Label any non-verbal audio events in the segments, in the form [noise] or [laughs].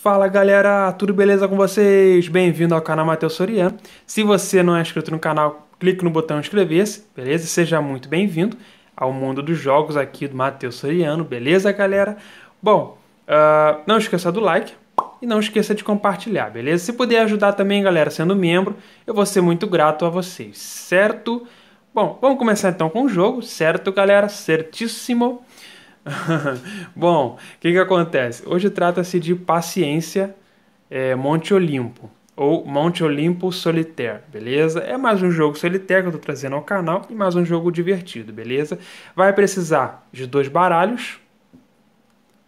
Fala galera, tudo beleza com vocês? Bem-vindo ao canal Matheus Soriano. Se você não é inscrito no canal, clique no botão inscrever-se, beleza? Seja muito bem-vindo ao mundo dos jogos aqui do Matheus Soriano, beleza galera? Bom, uh, não esqueça do like e não esqueça de compartilhar, beleza? Se puder ajudar também, galera, sendo membro, eu vou ser muito grato a vocês, certo? Bom, vamos começar então com o jogo, certo galera? Certíssimo! [laughs] Bom, o que, que acontece? Hoje trata-se de Paciência é, Monte Olimpo, ou Monte Olimpo Solitaire, beleza? É mais um jogo solitaire que eu estou trazendo ao canal e mais um jogo divertido, beleza? Vai precisar de dois baralhos,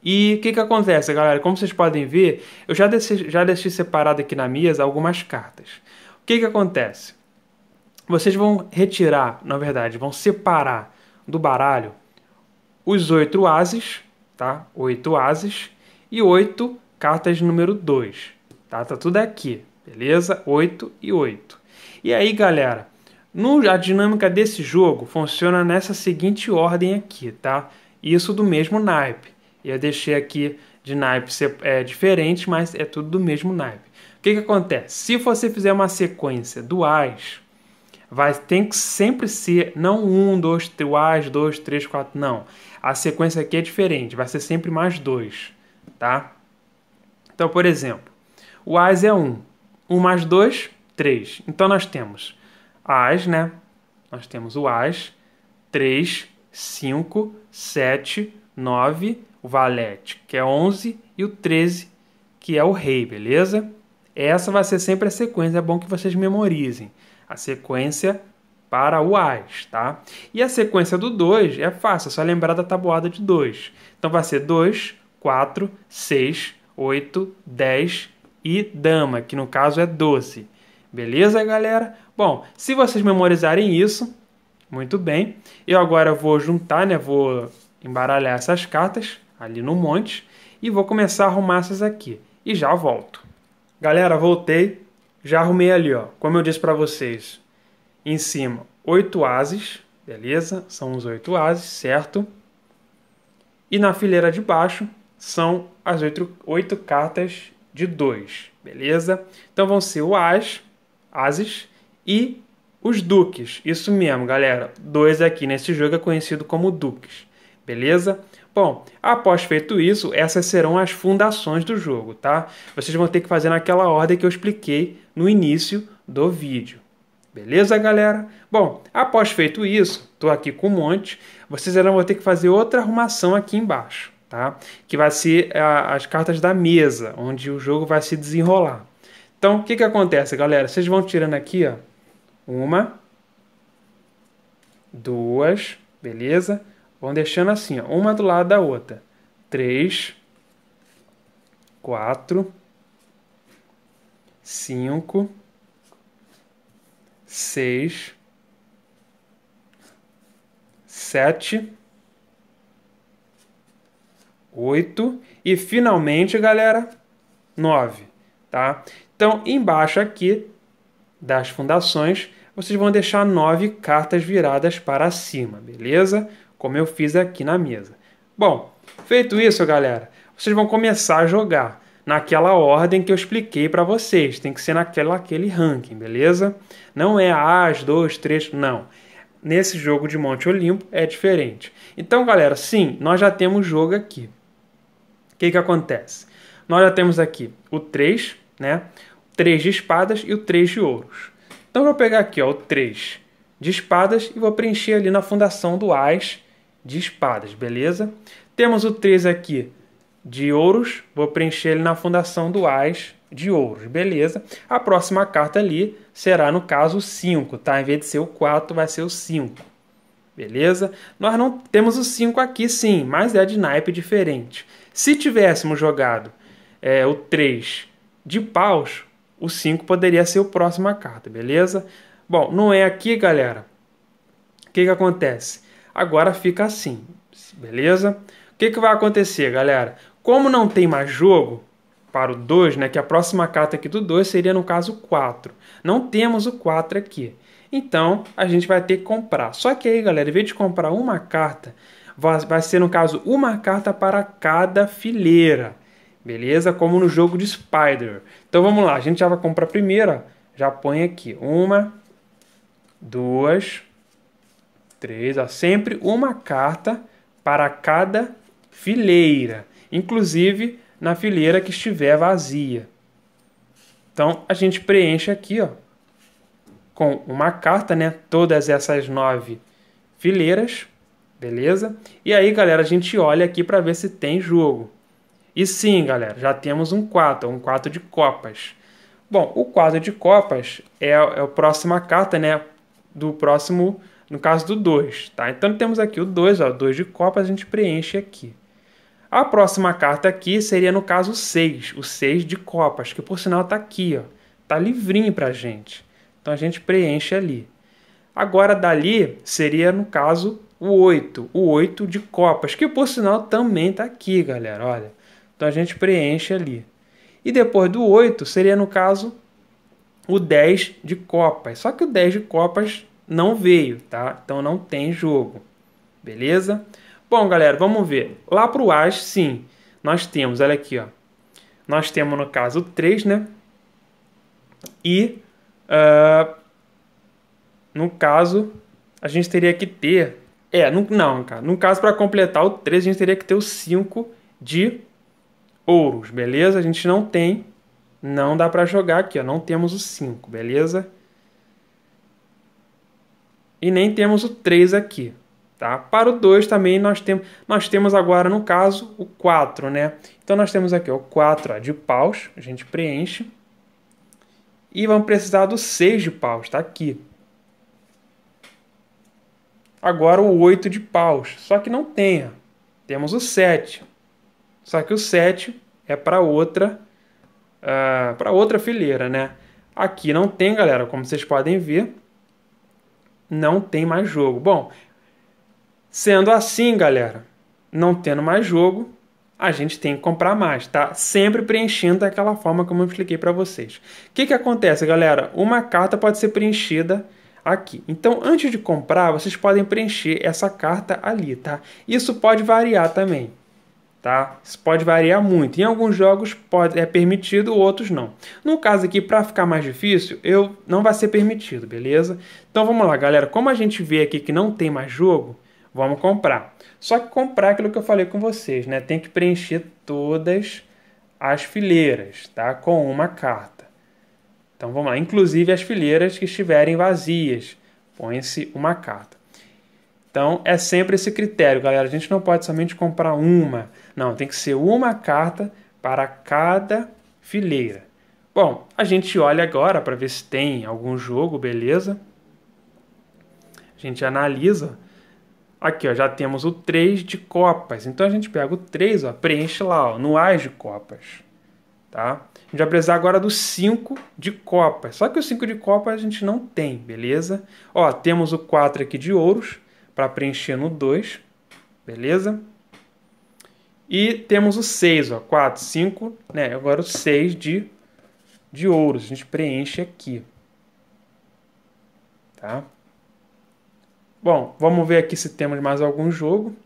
e o que, que acontece, galera? Como vocês podem ver, eu já deixei, já deixei separado aqui na mesa algumas cartas. O que, que acontece? Vocês vão retirar, na verdade, vão separar do baralho os oito ases, tá? Oito ases e oito cartas número dois, tá? Tá tudo aqui, beleza? Oito e oito. E aí, galera, no, a dinâmica desse jogo funciona nessa seguinte ordem aqui, tá? Isso do mesmo naipe. Eu deixei aqui de naipe é, diferente, mas é tudo do mesmo naipe. O que, que acontece? Se você fizer uma sequência do as vai tem que sempre ser não um, dois, três, dois, três, quatro, não. A sequência aqui é diferente, vai ser sempre mais dois, tá? Então, por exemplo, o as é Um. um mais dois três Então, nós temos as, né? Nós temos o as, 3, 5, 7, 9, o valete, que é 11, e o 13, que é o rei, beleza? Essa vai ser sempre a sequência, é bom que vocês memorizem a sequência para o AS, tá? E a sequência do 2 é fácil, é só lembrar da tabuada de 2. Então vai ser 2, 4, 6, 8, 10 e dama, que no caso é 12. Beleza, galera? Bom, se vocês memorizarem isso, muito bem. Eu agora vou juntar, né? Vou embaralhar essas cartas ali no monte e vou começar a arrumar essas aqui. E já volto. Galera, voltei. Já arrumei ali, ó, como eu disse para vocês, em cima, oito ases, beleza? São os oito ases, certo? E na fileira de baixo são as oito, oito cartas de dois, beleza? Então vão ser o as, ases e os duques. Isso mesmo, galera. Dois aqui nesse jogo é conhecido como duques, beleza? Bom, após feito isso, essas serão as fundações do jogo, tá? Vocês vão ter que fazer naquela ordem que eu expliquei no início do vídeo. Beleza, galera? Bom, após feito isso, estou aqui com um monte, vocês vão ter que fazer outra arrumação aqui embaixo, tá? Que vai ser a, as cartas da mesa, onde o jogo vai se desenrolar. Então, o que, que acontece, galera? Vocês vão tirando aqui, ó, uma, duas, beleza? Vão deixando assim, ó, uma do lado da outra. 3, 4, 5, 6, 7, 8 e finalmente, galera, 9, tá? Então, embaixo aqui das fundações, vocês vão deixar 9 cartas viradas para cima, beleza? como eu fiz aqui na mesa. Bom, feito isso, galera, vocês vão começar a jogar naquela ordem que eu expliquei para vocês. Tem que ser naquela aquele ranking, beleza? Não é as, dois, três, não. Nesse jogo de Monte Olimpo é diferente. Então, galera, sim, nós já temos jogo aqui. O que, que acontece? Nós já temos aqui o 3, né? 3 de espadas e o 3 de ouros. Então, eu vou pegar aqui ó, o 3 de espadas e vou preencher ali na fundação do as de espadas, beleza? Temos o 3 aqui de ouros, vou preencher ele na fundação do as de ouros, beleza? A próxima carta ali será, no caso, o 5, tá? Em vez de ser o 4, vai ser o 5, beleza? Nós não temos o 5 aqui sim, mas é de naipe diferente. Se tivéssemos jogado é, o 3 de paus, o 5 poderia ser o próximo carta, beleza? Bom, não é aqui, galera. O que, que acontece? Agora fica assim, beleza? O que, que vai acontecer, galera? Como não tem mais jogo para o 2, né, que a próxima carta aqui do 2 seria, no caso, 4. Não temos o 4 aqui. Então, a gente vai ter que comprar. Só que aí, galera, em vez de comprar uma carta, vai ser, no caso, uma carta para cada fileira. Beleza? Como no jogo de Spider. Então, vamos lá. A gente já vai comprar a primeira. Já põe aqui. Uma, duas, três, ó, sempre uma carta para cada fileira, inclusive na fileira que estiver vazia. Então a gente preenche aqui, ó, com uma carta, né, todas essas nove fileiras, beleza? E aí, galera, a gente olha aqui para ver se tem jogo. E sim, galera, já temos um 4, um 4 de copas. Bom, o 4 de copas é, é a próxima carta, né, do próximo no caso do 2. Tá? Então temos aqui o 2, o 2 de copas, a gente preenche aqui. A próxima carta aqui seria, no caso, o 6, o 6 de copas, que por sinal está aqui, ó, tá livrinho para a gente. Então a gente preenche ali. Agora dali seria, no caso, o 8, o 8 de copas, que por sinal também está aqui, galera, olha. Então a gente preenche ali. E depois do 8 seria, no caso, o 10 de copas. Só que o 10 de copas não veio, tá? Então não tem jogo, beleza? Bom, galera, vamos ver. Lá para o as, sim, nós temos, olha aqui, ó. Nós temos, no caso, 3, né? E, uh, no caso, a gente teria que ter... É, no, não, cara. No caso, para completar o 3, a gente teria que ter o 5 de ouros, beleza? A gente não tem, não dá para jogar aqui, ó. Não temos o 5, beleza? E nem temos o 3 aqui. Tá? Para o 2 também nós, tem, nós temos agora, no caso, o 4. Né? Então nós temos aqui o 4 de paus, a gente preenche. E vamos precisar do 6 de paus, está aqui. Agora o 8 de paus, só que não tenha. Temos o 7. Só que o 7 é para outra uh, outra fileira, né? Aqui não tem, galera, como vocês podem ver não tem mais jogo. Bom, sendo assim, galera, não tendo mais jogo, a gente tem que comprar mais, tá? Sempre preenchendo daquela forma como eu expliquei para vocês. O que, que acontece, galera? Uma carta pode ser preenchida aqui. Então, antes de comprar, vocês podem preencher essa carta ali, tá? Isso pode variar também tá? Isso pode variar muito. Em alguns jogos pode, é permitido, outros não. No caso aqui, para ficar mais difícil, eu não vai ser permitido, beleza? Então vamos lá, galera. Como a gente vê aqui que não tem mais jogo, vamos comprar. Só que comprar aquilo que eu falei com vocês, né? Tem que preencher todas as fileiras, tá? Com uma carta. Então vamos lá. Inclusive as fileiras que estiverem vazias, põe-se uma carta. Então é sempre esse critério, galera. A gente não pode somente comprar uma. Não, tem que ser uma carta para cada fileira. Bom, a gente olha agora para ver se tem algum jogo, beleza? A gente analisa. Aqui, ó, já temos o 3 de copas. Então a gente pega o 3, ó, preenche lá, ó, no as de copas. Tá? A gente vai precisar agora do 5 de copas. Só que o 5 de copas a gente não tem, beleza? Ó, temos o 4 aqui de ouros para preencher no 2, beleza? E temos o 6, ó, 4, 5, né? Agora o 6 de, de ouros. A gente preenche aqui. Tá? Bom, vamos ver aqui se temos mais algum jogo.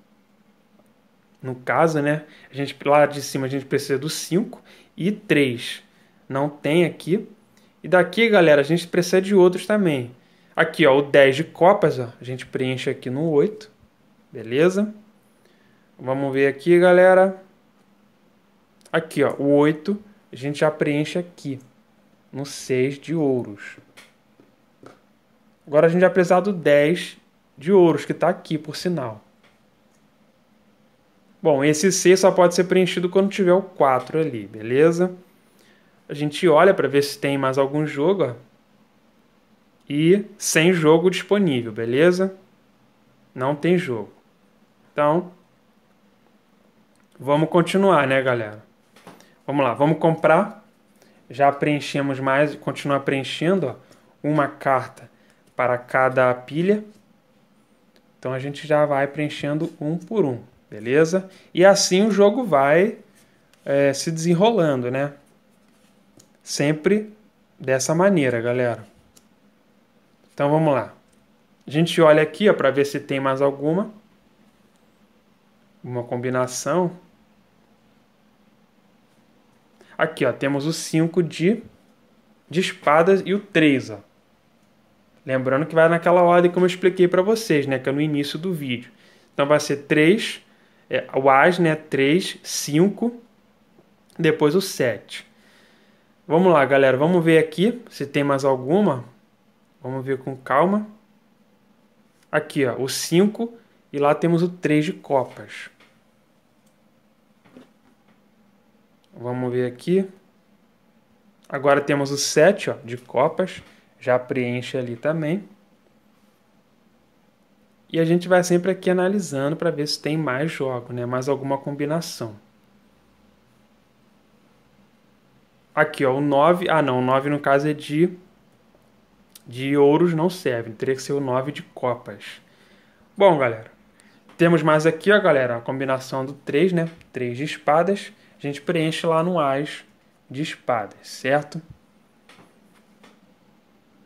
No caso, né? A gente, lá de cima a gente precisa do 5 e 3. Não tem aqui. E daqui, galera, a gente precisa de outros também. Aqui, ó, o 10 de copas, ó, a gente preenche aqui no 8. Beleza? Vamos ver aqui, galera. Aqui, ó, o 8, a gente já preenche aqui, no 6 de ouros. Agora a gente vai precisar do 10 de ouros, que está aqui, por sinal. Bom, esse 6 só pode ser preenchido quando tiver o 4 ali, beleza? A gente olha para ver se tem mais algum jogo, ó e sem jogo disponível, beleza? Não tem jogo. Então, vamos continuar, né, galera? Vamos lá, vamos comprar. Já preenchemos mais, continuar preenchendo, ó, uma carta para cada pilha. Então a gente já vai preenchendo um por um, beleza? E assim o jogo vai é, se desenrolando, né? Sempre dessa maneira, galera. Então vamos lá. A gente olha aqui para ver se tem mais alguma. Uma combinação. Aqui ó, temos o 5 de, de espadas e o 3. Lembrando que vai naquela ordem como eu expliquei para vocês, né? que é no início do vídeo. Então vai ser 3, é, o as, né? 3, 5, depois o 7. Vamos lá, galera. Vamos ver aqui se tem mais alguma. Vamos ver com calma. Aqui, ó, o 5 e lá temos o 3 de copas. Vamos ver aqui. Agora temos o 7 ó, de copas. Já preenche ali também. E a gente vai sempre aqui analisando para ver se tem mais jogo, né? mais alguma combinação. Aqui, ó, o 9. Ah, não, o 9 no caso é de de ouros não serve, teria que ser o 9 de copas. Bom, galera, temos mais aqui, ó, galera, a combinação do 3, né? 3 de espadas. A gente preenche lá no as de espadas, certo?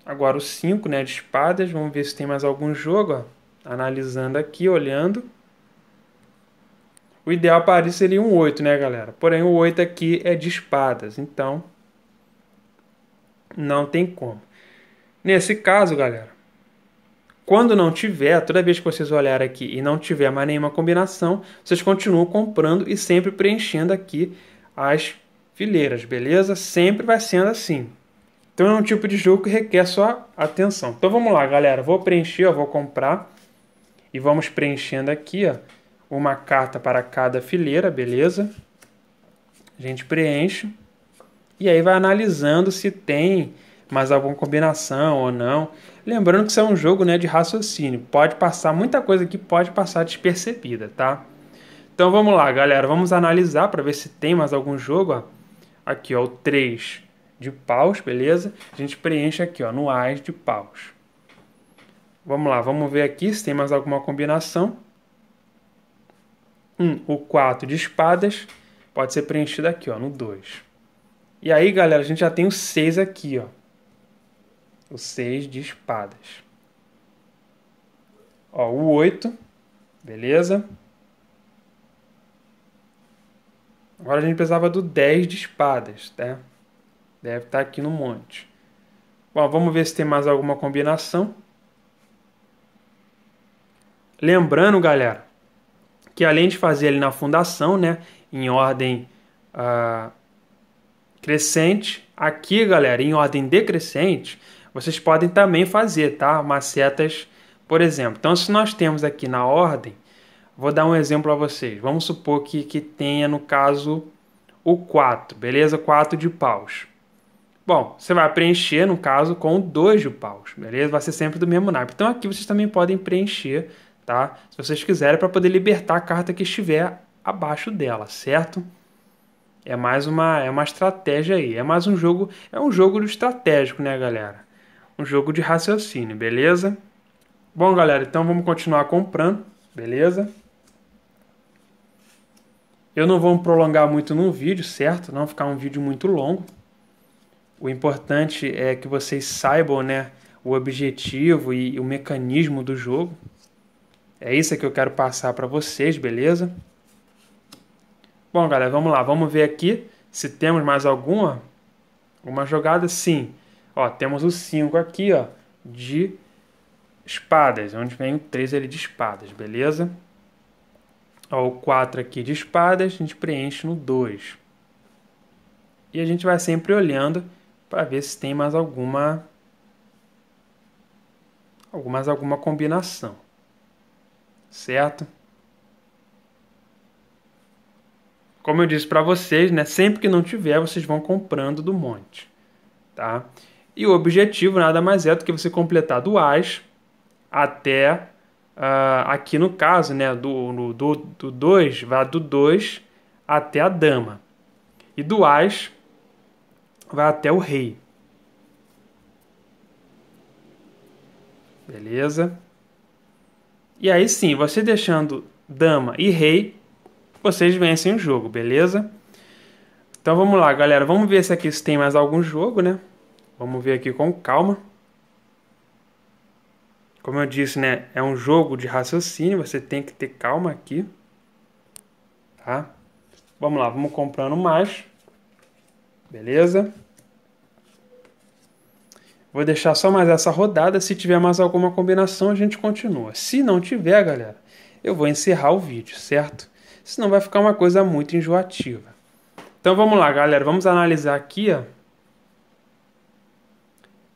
Agora o 5, né, de espadas. Vamos ver se tem mais algum jogo, ó. Analisando aqui, olhando. O ideal para isso seria um 8, né, galera? Porém, o 8 aqui é de espadas, então não tem como. Nesse caso, galera, quando não tiver, toda vez que vocês olharem aqui e não tiver mais nenhuma combinação, vocês continuam comprando e sempre preenchendo aqui as fileiras, beleza? Sempre vai sendo assim. Então é um tipo de jogo que requer sua atenção. Então vamos lá, galera. Vou preencher, ó, vou comprar. E vamos preenchendo aqui, ó, uma carta para cada fileira, beleza? A gente preenche. E aí vai analisando se tem mais alguma combinação ou não. Lembrando que isso é um jogo né, de raciocínio. Pode passar muita coisa que pode passar despercebida, tá? Então vamos lá, galera. Vamos analisar para ver se tem mais algum jogo. Ó. Aqui, ó, o 3 de paus, beleza? A gente preenche aqui, ó, no as de paus. Vamos lá, vamos ver aqui se tem mais alguma combinação. Um, o 4 de espadas pode ser preenchido aqui, ó, no 2. E aí, galera, a gente já tem o 6 aqui, ó o 6 de espadas. Ó, o 8, beleza? Agora a gente precisava do 10 de espadas, tá Deve estar tá aqui no monte. Bom, vamos ver se tem mais alguma combinação. Lembrando, galera, que além de fazer ele na fundação, né, em ordem ah, crescente, aqui, galera, em ordem decrescente, vocês podem também fazer, tá? Macetas, por exemplo. Então, se nós temos aqui na ordem, vou dar um exemplo a vocês. Vamos supor que, que tenha, no caso, o 4, beleza? 4 de paus. Bom, você vai preencher, no caso, com 2 de paus, beleza? Vai ser sempre do mesmo naipe. Então, aqui vocês também podem preencher, tá? Se vocês quiserem, para poder libertar a carta que estiver abaixo dela, certo? É mais uma, é uma estratégia aí. É mais um jogo, é um jogo estratégico, né, galera? um jogo de raciocínio, beleza? Bom, galera, então vamos continuar comprando, beleza? Eu não vou prolongar muito no vídeo, certo? Não ficar um vídeo muito longo. O importante é que vocês saibam, né, o objetivo e o mecanismo do jogo. É isso que eu quero passar para vocês, beleza? Bom, galera, vamos lá. Vamos ver aqui se temos mais alguma uma jogada. Sim, Ó, temos o 5 aqui, ó, de espadas, onde tem 3 ali de espadas, beleza? Ó, o 4 aqui de espadas, a gente preenche no 2. E a gente vai sempre olhando para ver se tem mais alguma algumas alguma combinação. Certo? Como eu disse para vocês, né, sempre que não tiver, vocês vão comprando do monte, tá? E o objetivo nada mais é do que você completar do AS até uh, aqui no caso, né, do 2, do, do dois, vai do 2 até a dama. E do As vai até o rei. Beleza? E aí sim, você deixando dama e rei, vocês vencem o jogo, beleza? Então vamos lá, galera. Vamos ver se aqui se tem mais algum jogo, né? Vamos ver aqui com calma. Como eu disse, né, é um jogo de raciocínio, você tem que ter calma aqui. Tá? Vamos lá, vamos comprando mais. Beleza? Vou deixar só mais essa rodada. Se tiver mais alguma combinação, a gente continua. Se não tiver, galera, eu vou encerrar o vídeo, certo? Senão vai ficar uma coisa muito enjoativa. Então vamos lá, galera. Vamos analisar aqui, ó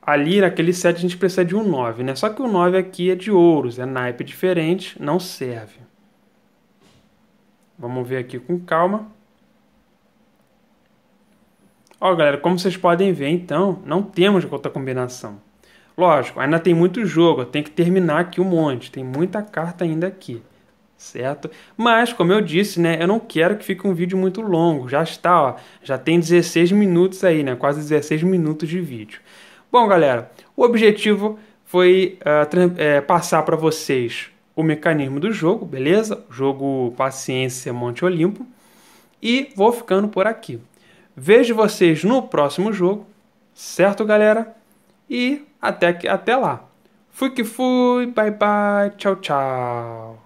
ali naquele 7 a gente precisa de um 9, né? Só que o 9 aqui é de ouros, é naipe diferente, não serve. Vamos ver aqui com calma. Ó, galera, como vocês podem ver, então, não temos outra combinação. Lógico, ainda tem muito jogo, tem que terminar aqui um monte, tem muita carta ainda aqui, certo? Mas, como eu disse, né, eu não quero que fique um vídeo muito longo, já está, ó, já tem 16 minutos aí, né, quase 16 minutos de vídeo. Bom, galera, o objetivo foi uh, é, passar para vocês o mecanismo do jogo, beleza? Jogo Paciência Monte Olimpo. E vou ficando por aqui. Vejo vocês no próximo jogo, certo, galera? E até, até lá. Fui que fui, bye bye, tchau, tchau.